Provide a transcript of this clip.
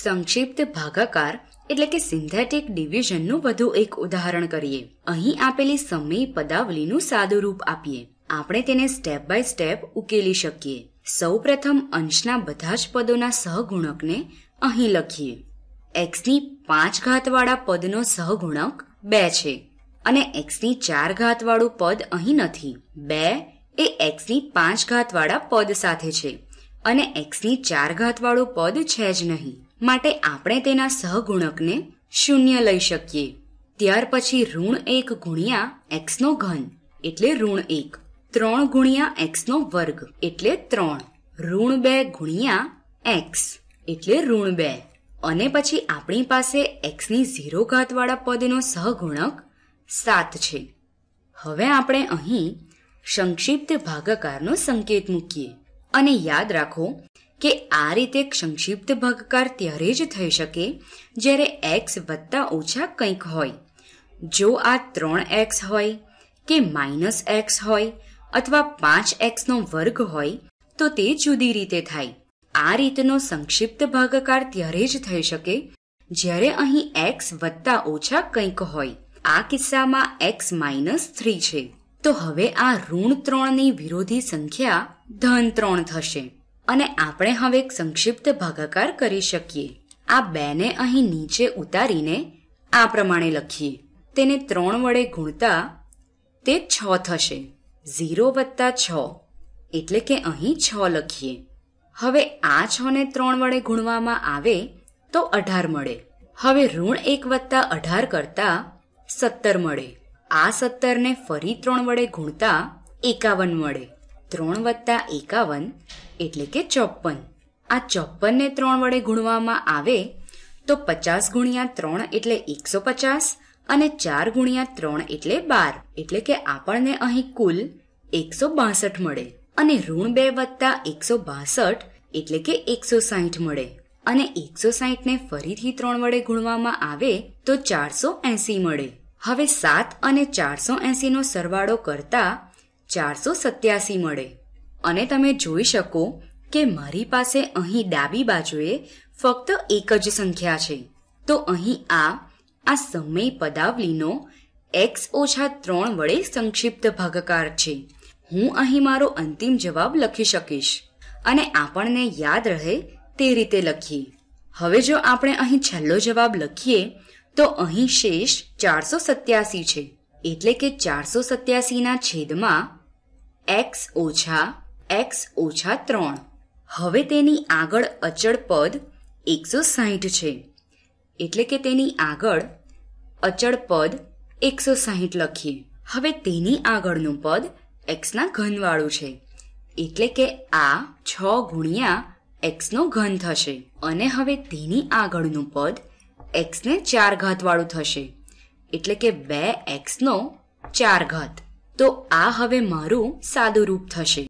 સંક્ષિપ્ત ભાગાકાર એટલે કે સિન્થેટિક ડિવિઝનનું વધુ એક ઉદાહરણ કરીએ અહીં આપેલી સમય પદાવલીનું સાદું રૂપ આપીએ આપણે તેને સ્ટેપ બાય સ્ટેપ ઉકેલી શકીએ સૌ પ્રથમ અંશના બધા જ પદોના સહગુણકને અહીં લખીએ એક્સની પાંચ ઘાતવાળા પદનો સહગુણક બે છે અને એક્સની ચાર ઘાતવાળું પદ અહીં નથી બે એ એક્સની પાંચ ઘાતવાળા પદ સાથે છે અને એક્સની ચાર ઘાતવાળું પદ છે જ નહીં માટે આપણે તેના સહગુણકને શૂન્ય લઈ શકીએ ત્યાર પછી ઋણ એક ગુણ્યા એક્સનો ઘન એટલે ઋણ એક ત્રણ ગુણ્યા એક્સનો વર્ગ એટલે ત્રણ ઋણ બે ગુણ્યા એક્સ એટલે ઋણ બે અને પછી આપણી પાસે એક્સની ઝીરો ઘાતવાળા પદનો સહગુણક સાત છે હવે આપણે અહીં સંક્ષિપ્ત ભાગાકારનો સંકેત મૂકીએ અને યાદ રાખો કે આ રીતે સંક્ષિપ્ત ભાગકાર ત્યારે જ થઈ શકે જ્યારે એક્સ વત્તા ઓછા કંઈક હોય જો આ ત્રણ એક્સ હોય કે માઇનસ એક્સ હોય અથવા પાંચ એક્સનો વર્ગ હોય તો તે જુદી રીતે થાય આ રીતનો સંક્ષિપ્ત ભાગકાર ત્યારે જ થઈ શકે જ્યારે અહીં એક્સ વત્તા ઓછા કંઈક હોય આ કિસ્સામાં એક્સ માઇનસ થ્રી છે તો હવે આ ઋણ ત્રણની વિરોધી સંખ્યા ધન ત્રણ થશે અને આપણે હવે એક સંક્ષિપ્ત ભાગાકાર કરી શકીએ આ બેને અહીં નીચે ઉતારીને આ પ્રમાણે લખીએ તેને ત્રણ વડે ગુણતા તે છ થશે ઝીરો વત્તા છ એટલે કે અહીં છ લખીએ હવે આ છને ત્રણ વડે ગુણવામાં આવે તો અઢાર મળે હવે ઋણ એક વત્તા અઢાર કરતા સત્તર મળે આ સત્તરને ફરી ત્રણ વડે ગુણતા એકાવન મળે ત્રણ વત્તા એકાવન એટલે કે ચોપન આ ચોપનને ત્રણ વડે ગુણવામાં આવે તો પચાસ ગુણ્યા ત્રણ એટલે એકસો પચાસ અને ચાર ગુણ્યા ત્રણ એટલે બાર એટલે કે આપણને અહીં કુલ એકસો બાસઠ મળે અને ઋણ બે વત્તા એકસો બાસઠ એટલે કે એકસો સાહીઠ મળે અને એકસો સાહીઠને ફરીથી ત્રણ વડે ગુણવામાં આવે તો ચારસો એસી મળે હવે સાત અને ચારસો એસીનો સરવાળો કરતા ચારસો સત્યાસી મળે અને તમે જોઈ શકો કે મારી પાસે અહીં ડાબી બાજુએ ફક્ત એક જ સંખ્યા છે તો અહીં આ આ સમય પદાવલીનો એક્સ ઓછા ત્રણ વડે સંક્ષિપ્ત ભાગકાર છે હું અહીં મારો અંતિમ જવાબ લખી શકીશ અને આપણને યાદ રહે તે રીતે લખીએ હવે જો આપણે અહીં છેલ્લો જવાબ લખીએ તો અહીં શેષ ચારસો સત્યાસી છે એટલે કે ચારસો સત્યાસીના છેદમાં એક્સ ઓછા એક્સ ઓછા ત્રણ હવે તેની આગળ અચળ પદ એકસો સાહીઠ છે એટલે કે તેની આગળ અચળ પદ એકસો સાહીઠ લખીએ હવે તેની આગળનું પદ એક્સના ઘનવાળું છે એટલે કે આ છ ગુણ્યા એક્સનો ઘન થશે અને હવે તેની આગળનું પદ એક્સને ચાર ઘાતવાળું થશે એટલે કે બે એક્સનો ચાર ઘાત તો આ હવે મારું સાદું રૂપ થશે